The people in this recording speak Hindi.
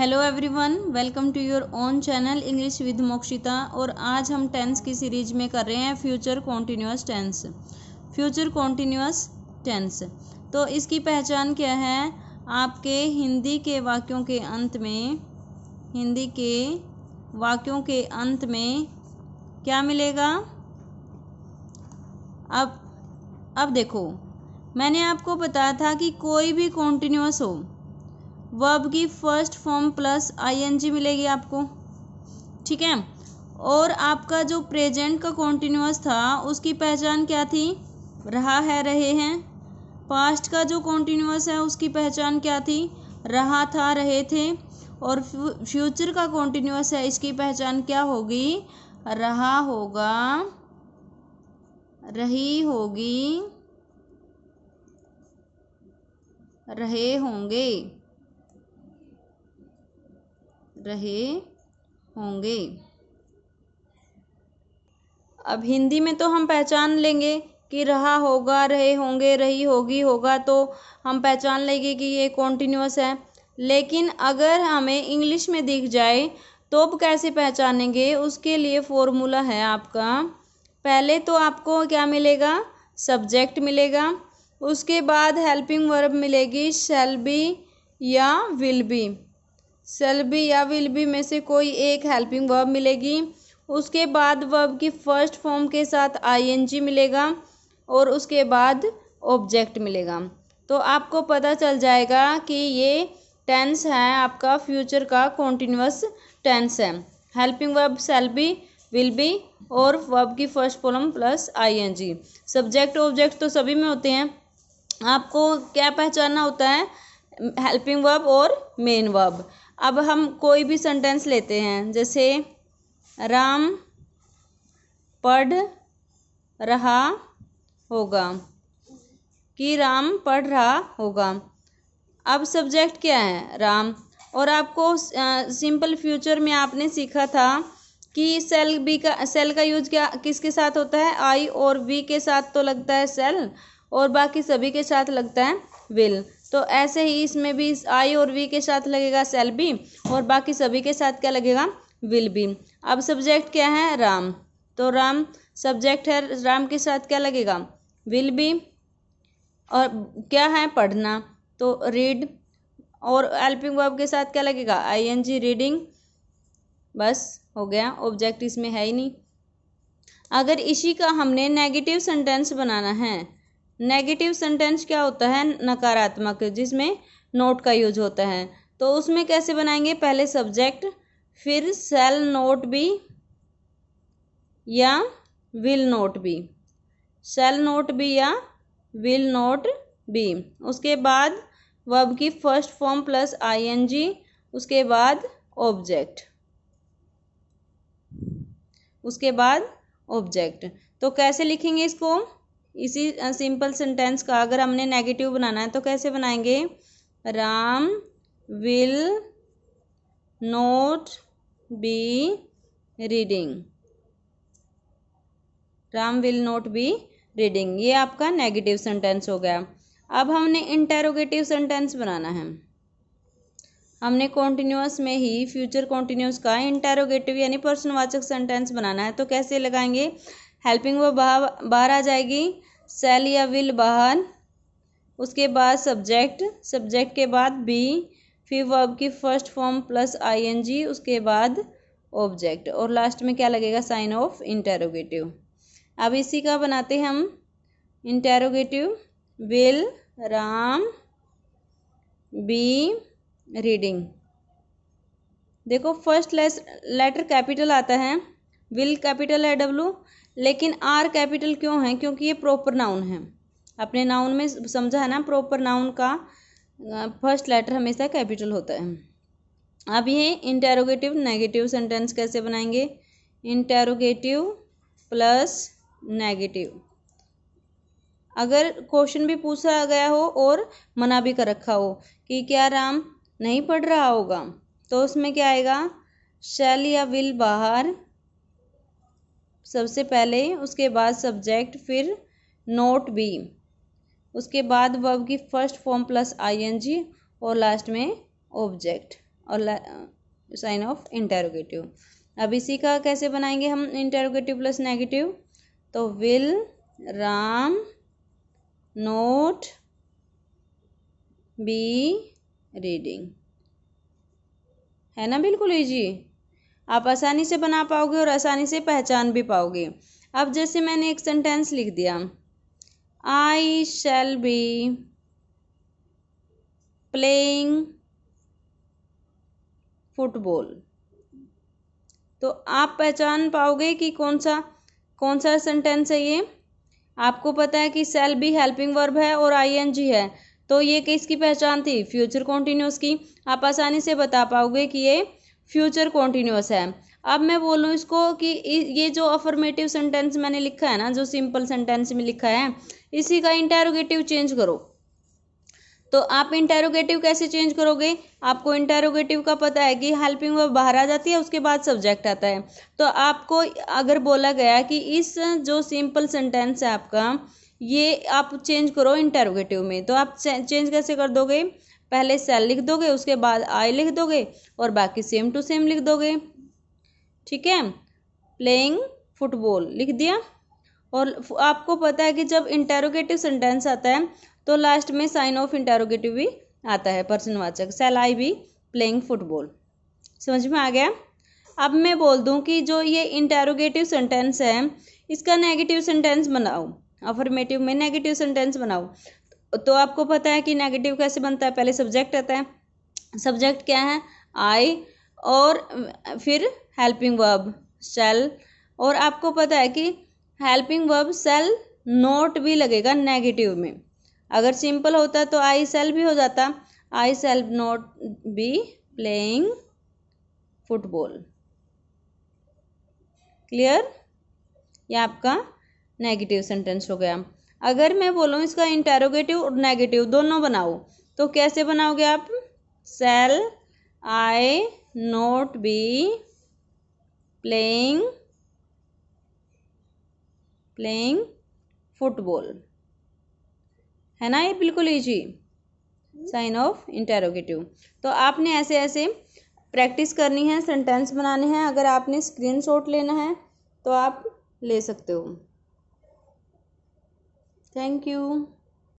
Hello everyone welcome to your own channel English with Mokshita और आज हम टेंस की सीरीज में कर रहे हैं future continuous tense future continuous tense तो इसकी पहचान क्या है आपके हिंदी के वाक्यों के अंत में हिंदी के वाक्यों के अंत में क्या मिलेगा अब अब देखो मैंने आपको बताया था कि कोई भी कॉन्टीन्यूस हो वर्ब की फर्स्ट फॉर्म प्लस आईएनजी मिलेगी आपको ठीक है और आपका जो प्रेजेंट का कॉन्टिन्यूस था उसकी पहचान क्या थी रहा है रहे हैं पास्ट का जो कॉन्टिन्यूस है उसकी पहचान क्या थी रहा था रहे थे और फ्यूचर का कॉन्टिन्यूस है इसकी पहचान क्या होगी रहा होगा रही होगी रहे होंगे रहे होंगे अब हिंदी में तो हम पहचान लेंगे कि रहा होगा रहे होंगे रही होगी होगा तो हम पहचान लेंगे कि ये कॉन्टीन्यूस है लेकिन अगर हमें इंग्लिश में दिख जाए तो अब कैसे पहचानेंगे उसके लिए फॉर्मूला है आपका पहले तो आपको क्या मिलेगा सब्जेक्ट मिलेगा उसके बाद हेल्पिंग वर्ब मिलेगी शेल बी या विल बी सेल बी या विल बी में से कोई एक हेल्पिंग वर्ब मिलेगी उसके बाद वर्ब की फर्स्ट फॉर्म के साथ आईएनजी मिलेगा और उसके बाद ऑब्जेक्ट मिलेगा तो आपको पता चल जाएगा कि ये टेंस है आपका फ्यूचर का कॉन्टिन्यूस टेंस है helping verb shall be will be और वर्ब की first form plus ING subject object तो सभी में होते हैं आपको क्या पहचानना होता है हेल्पिंग वर्ब और मेन वर्ब अब हम कोई भी सेंटेंस लेते हैं जैसे राम पढ़ रहा होगा कि राम पढ़ रहा होगा अब सब्जेक्ट क्या है राम और आपको सिंपल फ्यूचर में आपने सीखा था कि सेल बी का सेल का यूज क्या किसके साथ होता है आई और वी के साथ तो लगता है सेल और बाकी सभी के साथ लगता है विल तो ऐसे ही इसमें भी इस आई और वी के साथ लगेगा सेल बी और बाकी सभी के साथ क्या लगेगा विल बी अब सब्जेक्ट क्या है राम तो राम सब्जेक्ट है राम के साथ क्या लगेगा विल बी और क्या है पढ़ना तो रीड और एल्पिंग वर्ब के साथ क्या लगेगा आई एन जी रीडिंग बस हो गया ऑब्जेक्ट इसमें है ही नहीं अगर इसी का हमने नेगेटिव सेंटेंस बनाना है नेगेटिव सेंटेंस क्या होता है नकारात्मक जिसमें नोट का यूज होता है तो उसमें कैसे बनाएंगे पहले सब्जेक्ट फिर सेल नोट बी या will not be shall not be या विल नोट बी उसके बाद वर्ब की फर्स्ट फॉर्म प्लस आईएनजी उसके बाद ऑब्जेक्ट उसके बाद ऑब्जेक्ट तो कैसे लिखेंगे इसको इसी सिंपल सेंटेंस का अगर हमने नेगेटिव बनाना है तो कैसे बनाएंगे Ram will not be reading Ram will not be reading ये आपका नेगेटिव सेंटेंस हो गया अब हमने इंटेरोगेटिव सेंटेंस बनाना है हमने कॉन्टिन्यूस में ही फ्यूचर कॉन्टिन्यूस का इंटेरोगेटिव यानी पर्सनवाचक सेंटेंस बनाना है तो कैसे लगाएंगे हेल्पिंग वर्ब बाहर बाहर आ जाएगी सेल या विल बाहर उसके बाद सब्जेक्ट सब्जेक्ट के बाद बी फिर वर्ब की फर्स्ट फॉर्म प्लस आईएनजी उसके बाद ऑब्जेक्ट और लास्ट में क्या लगेगा साइन ऑफ इंटेरोगेटिव अब इसी का बनाते हैं हम interrogative will Ram be reading देखो फर्स्ट लेटर कैपिटल आता है विल कैपिटल है डब्लू लेकिन आर कैपिटल क्यों है क्योंकि ये प्रॉपर नाउन है अपने नाउन में समझा है ना प्रॉपर नाउन का फर्स्ट लेटर हमेशा कैपिटल होता है अब ये इंटेरोगेटिव नेगेटिव सेंटेंस कैसे बनाएंगे इंटेरोगेटिव प्लस नेगेटिव अगर क्वेश्चन भी पूछा गया हो और मना भी कर रखा हो कि क्या राम नहीं पढ़ रहा होगा तो उसमें क्या आएगा शैल या विल बाहर सबसे पहले उसके बाद सब्जेक्ट फिर नोट बी उसके बाद वर्ब की फर्स्ट फॉर्म प्लस आईएनजी और लास्ट में ऑब्जेक्ट और साइन ऑफ इंटेरोगेटिव अब इसी का कैसे बनाएंगे हम इंटेरोगेटिव प्लस नेगेटिव तो will Ram not be reading है ना बिल्कुल ईजी आप आसानी से बना पाओगे और आसानी से पहचान भी पाओगे अब जैसे मैंने एक सेंटेंस लिख दिया I shall be playing football तो आप पहचान पाओगे कि कौन सा कौन सा सेंटेंस है ये आपको पता है कि सेल भी हेल्पिंग वर्ब है और आईएनजी है तो ये किसकी पहचान थी फ्यूचर कॉन्टिन्यूस की आप आसानी से बता पाओगे कि ये फ्यूचर कॉन्टिन्यूस है अब मैं बोलूँ इसको कि ये जो अफर्मेटिव सेंटेंस मैंने लिखा है ना जो सिंपल सेंटेंस में लिखा है इसी का इंटेरोगेटिव चेंज करो तो आप इंटेरोगेटिव कैसे चेंज करोगे आपको इंटेरोगेटिव का पता है कि हेल्पिंग वर्ब बाहर आ जाती है उसके बाद सब्जेक्ट आता है तो आपको अगर बोला गया कि इस जो सिंपल सेंटेंस है आपका ये आप चेंज करो इंटेरोगेटिव में तो आप चेंज कैसे कर दोगे पहले सेल लिख दोगे उसके बाद आई लिख दोगे और बाकी सेम टू सेम लिख दोगे ठीक है प्लेइंग फुटबॉल लिख दिया और आपको पता है कि जब इंटेरोगेटिव सेंटेंस आता है तो लास्ट में साइन ऑफ इंटेरोगेटिव भी आता है पर्सनवाचक सेल आई भी प्लेइंग फुटबॉल समझ में आ गया अब मैं बोल दूं कि जो ये इंटेरोगेटिव सेंटेंस है इसका नेगेटिव सेंटेंस बनाओ अफर्मेटिव में नेगेटिव सेंटेंस बनाओ तो आपको पता है कि नेगेटिव कैसे बनता है पहले सब्जेक्ट आता है सब्जेक्ट क्या है आई और फिर हेल्पिंग वर्ब सेल और आपको पता है कि हेल्पिंग वर्ब सेल नोट भी लगेगा नेगेटिव में अगर सिंपल होता तो आई सेल भी हो जाता I shall not be playing football clear ये आपका नेगेटिव सेंटेंस हो गया अगर मैं बोलूँ इसका इंटेरोगेटिव और नेगेटिव दोनों बनाओ तो कैसे बनाओगे आप shall I not be playing playing football है ना ये बिल्कुल ईजी साइन ऑफ इंटेरोगेटिव तो आपने ऐसे ऐसे प्रैक्टिस करनी है सेंटेंस बनाने हैं अगर आपने स्क्रीनशॉट लेना है तो आप ले सकते हो Thank you.